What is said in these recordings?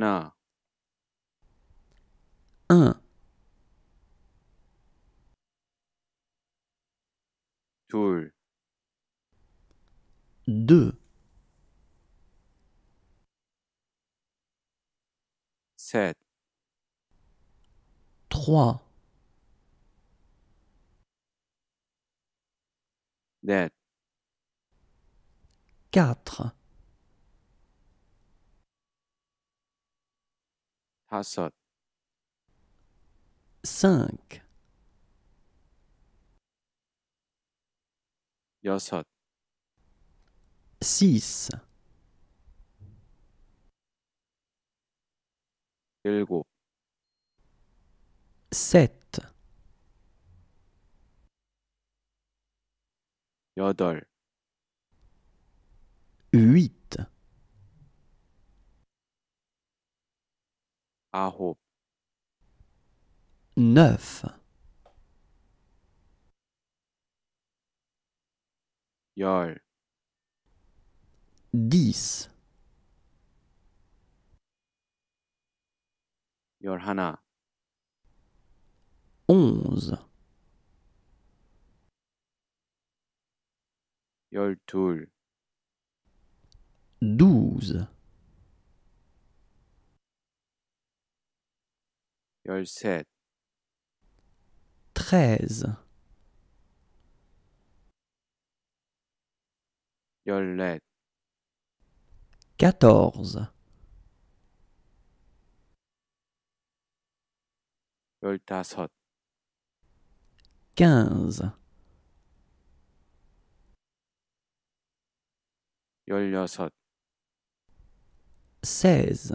Un deux sept trois quatre. 7 5 6 7 8 8 9. Yol. 10. Yorhana. 11. Yol 12. treize quatorze quinze seize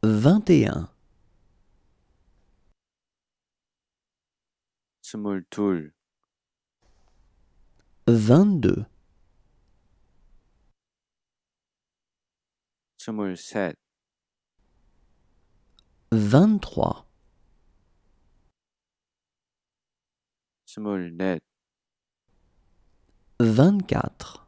vingt et un vingt deux vingt vingt quatre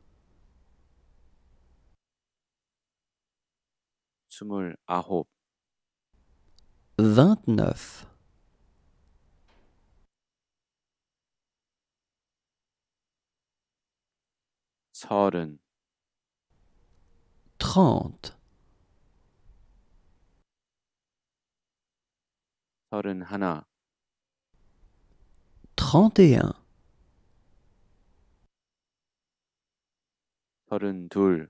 29. 30. 31. 32.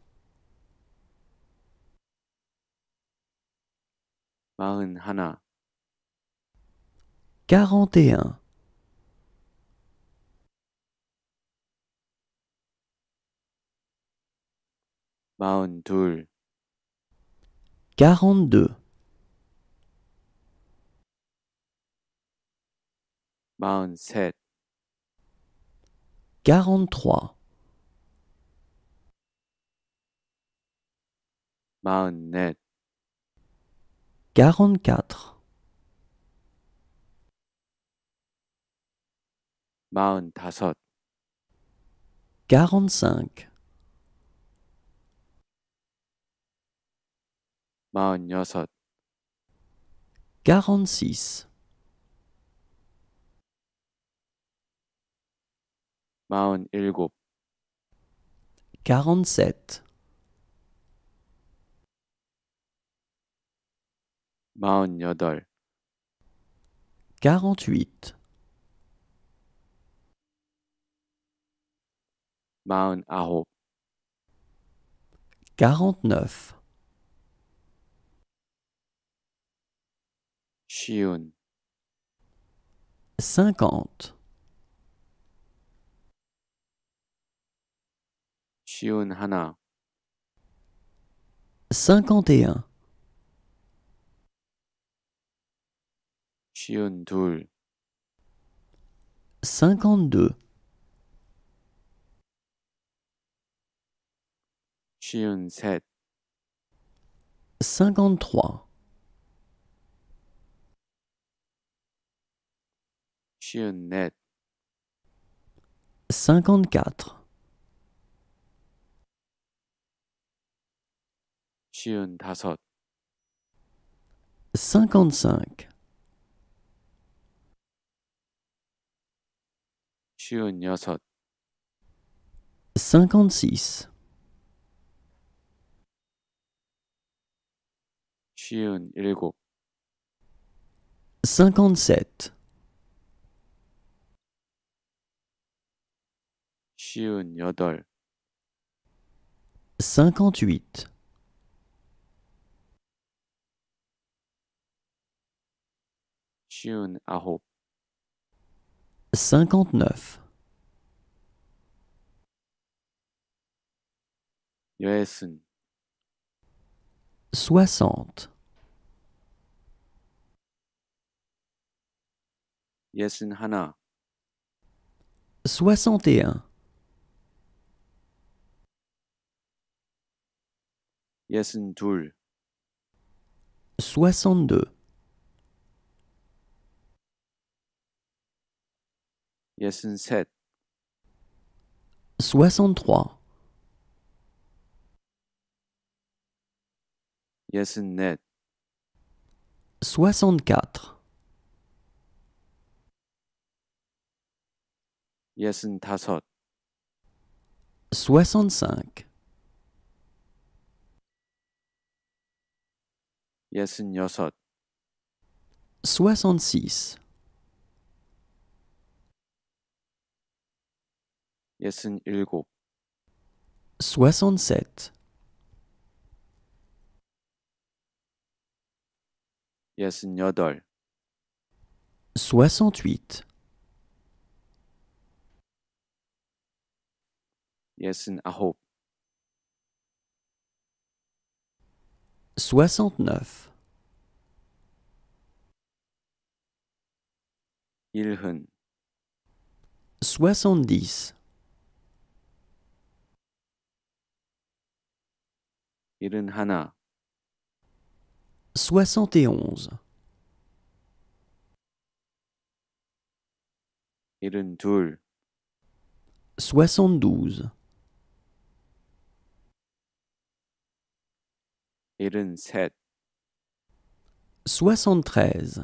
마흔 quarante et un, 마흔 둘, quarante-deux, quarante-trois, 44 45 46 47 48 49 쉬운 50 쉬운 하나 51 Cinquante deux. Cinquante-trois. Cinquante-quatre. Cinquante-cinq. 56. 쉬운 일곱. 57. 쉬운 58. 쉬운 59. Soixante. 61 하나. Soixante et un. Soixante-deux. Soixante-trois. 64 65 66 67 Soixante-huit. soixante 69 soixante 70 70 71 soixante et onze. Soixante-douze. Soixante-treize.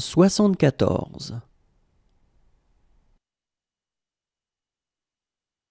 Soixante-quatorze.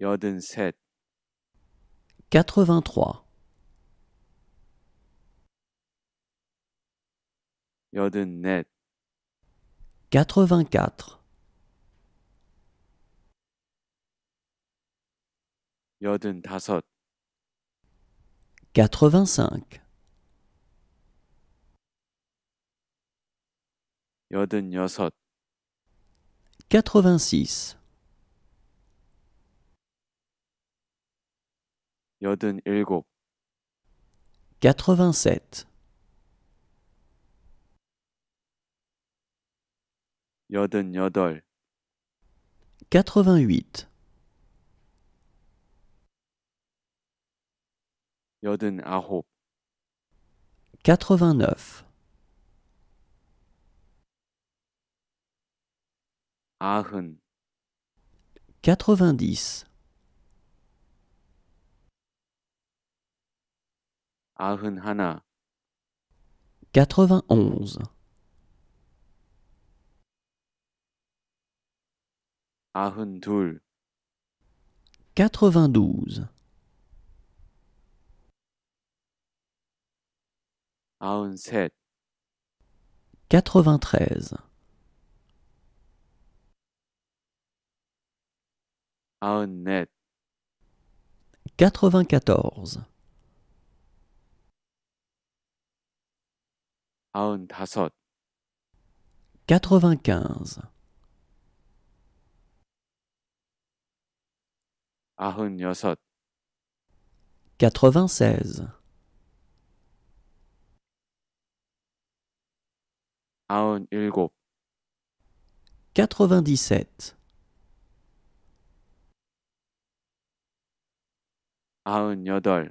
83 84 85 86 87 88 89 89 90 Ahen, Quatre-vingt-onze. Ahen, doul. Quatre-vingt-douze. Ahen, sept. Quatre-vingt-treize. Ahen, net. Quatre-vingt-quatorze. 95 96 97 98